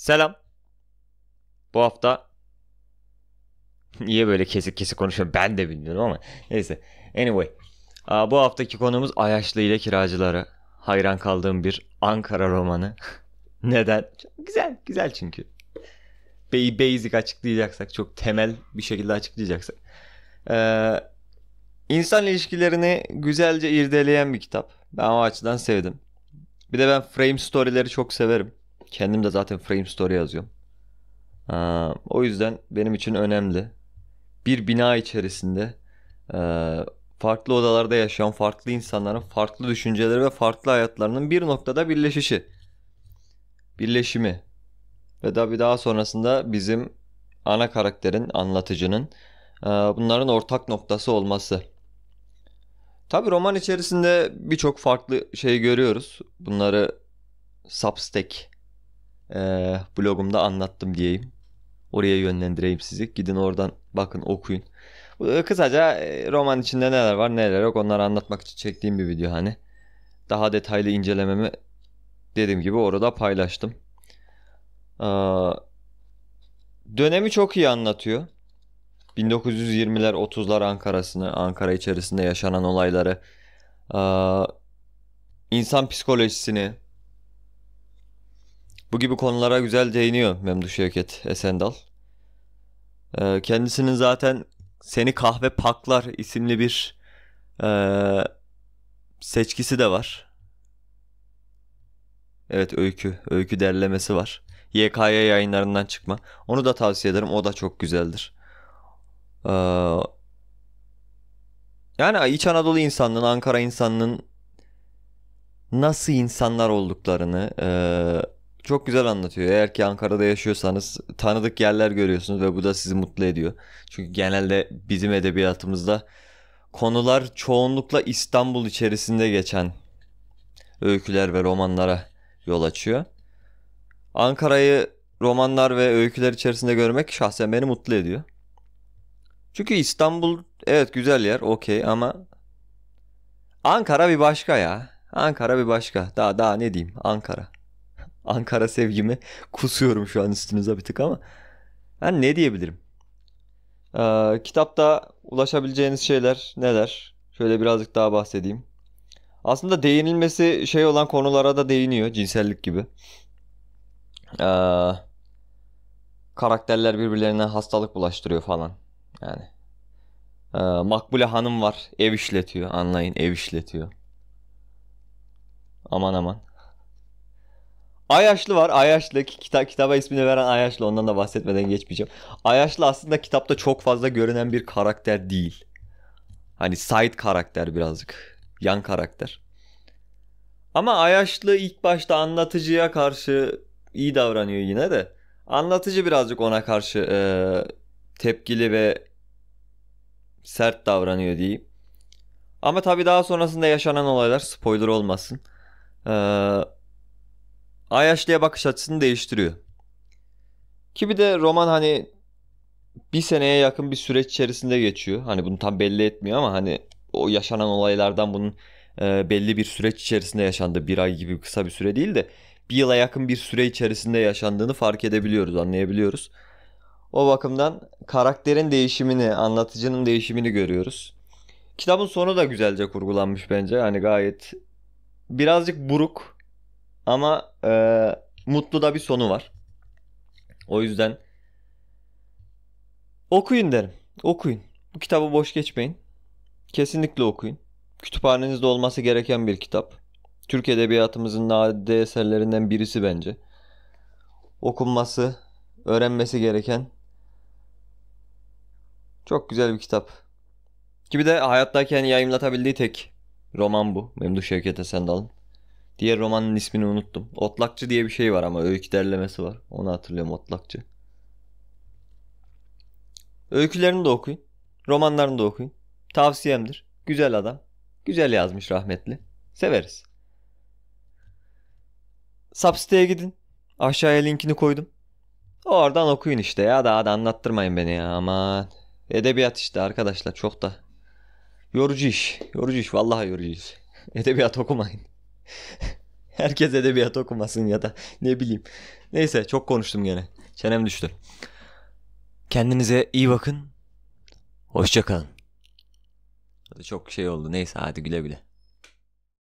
Selam. Bu hafta niye böyle kesik kesik konuşuyorum ben de bilmiyorum ama neyse. Anyway. Bu haftaki konumuz Ayaşlı ile kiracıları. Hayran kaldığım bir Ankara romanı. Neden? Çok güzel. Güzel çünkü. Bey Basic açıklayacaksak, çok temel bir şekilde açıklayacaksak. Ee, insan ilişkilerini güzelce irdeleyen bir kitap. Ben o açıdan sevdim. Bir de ben frame storyleri çok severim. Kendim de zaten frame story yazıyorum. Ee, o yüzden benim için önemli. Bir bina içerisinde e, farklı odalarda yaşayan farklı insanların farklı düşünceleri ve farklı hayatlarının bir noktada birleşişi. Birleşimi. Ve tabi daha sonrasında bizim ana karakterin, anlatıcının e, bunların ortak noktası olması. Tabi roman içerisinde birçok farklı şey görüyoruz. Bunları Substack e, blogumda anlattım diyeyim. Oraya yönlendireyim sizi. Gidin oradan bakın okuyun. E, kısaca e, roman içinde neler var neler yok onları anlatmak için çektiğim bir video hani. Daha detaylı incelememi dediğim gibi orada paylaştım. Ee, dönemi çok iyi anlatıyor. 1920'ler 30'lar Ankara'sını, Ankara içerisinde yaşanan olayları, ee, insan psikolojisini, bu gibi konulara güzel değiniyor Memduh Şevket Esendal. Ee, kendisinin zaten Seni Kahve Paklar isimli bir e, seçkisi de var. Evet öykü, öykü derlemesi var. YKY yayınlarından çıkma. Onu da tavsiye ederim. O da çok güzeldir. Ee, yani İç Anadolu insanının, Ankara insanının nasıl insanlar olduklarını, e, çok güzel anlatıyor. Eğer ki Ankara'da yaşıyorsanız tanıdık yerler görüyorsunuz ve bu da sizi mutlu ediyor. Çünkü genelde bizim edebiyatımızda konular çoğunlukla İstanbul içerisinde geçen öyküler ve romanlara yol açıyor. Ankara'yı romanlar ve öyküler içerisinde görmek şahsen beni mutlu ediyor. Çünkü İstanbul evet güzel yer okey ama Ankara bir başka ya. Ankara bir başka. Daha daha ne diyeyim Ankara. Ankara sevgimi kusuyorum şu an üstünüze bir tık ama. Ben ne diyebilirim? Ee, kitapta ulaşabileceğiniz şeyler neler? Şöyle birazcık daha bahsedeyim. Aslında değinilmesi şey olan konulara da değiniyor. Cinsellik gibi. Ee, karakterler birbirlerine hastalık bulaştırıyor falan. Yani. Ee, Makbule Hanım var. Ev işletiyor. Anlayın ev işletiyor. Aman aman. Ayaşlı var. Ayaşlı kitap kitaba ismini veren Ayaşlı ondan da bahsetmeden geçmeyeceğim. Ayaşlı aslında kitapta çok fazla görünen bir karakter değil. Hani side karakter birazcık. Yan karakter. Ama Ayaşlı ilk başta anlatıcıya karşı iyi davranıyor yine de. Anlatıcı birazcık ona karşı e, tepkili ve sert davranıyor diyeyim. Ama tabii daha sonrasında yaşanan olaylar spoiler olmasın. Eee Ayaşlı'ya bakış açısını değiştiriyor. Ki bir de roman hani bir seneye yakın bir süreç içerisinde geçiyor. Hani bunu tam belli etmiyor ama hani o yaşanan olaylardan bunun e, belli bir süreç içerisinde yaşandı. Bir ay gibi kısa bir süre değil de bir yıla yakın bir süre içerisinde yaşandığını fark edebiliyoruz, anlayabiliyoruz. O bakımdan karakterin değişimini, anlatıcının değişimini görüyoruz. Kitabın sonu da güzelce kurgulanmış bence. Hani gayet birazcık buruk ama e, mutlu da bir sonu var. O yüzden okuyun derim. Okuyun. Bu kitabı boş geçmeyin. Kesinlikle okuyun. Kütüphanenizde olması gereken bir kitap. Türk edebiyatımızın nadide eserlerinden birisi bence. Okunması, öğrenmesi gereken çok güzel bir kitap. Gibi de hayattayken yayımlatabildiği tek roman bu. Memduh Şevket Esendal'ın. Diğer romanın ismini unuttum. Otlakçı diye bir şey var ama öykü derlemesi var. Onu hatırlıyorum Otlakçı. Öykülerini de okuyun. Romanlarını da okuyun. Tavsiyemdir. Güzel adam. Güzel yazmış rahmetli. Severiz. Substate'e gidin. Aşağıya linkini koydum. Oradan okuyun işte ya daha da anlattırmayın beni ya aman. Edebiyat işte arkadaşlar çok da yorucu iş. Yorucu iş vallahi yorucu iş. Edebiyat okumayın. Herkes edebiyat okumasın ya da ne bileyim. Neyse çok konuştum gene. Çenem düştü. Kendinize iyi bakın. Hoşçakalın. Çok şey oldu. Neyse hadi güle güle.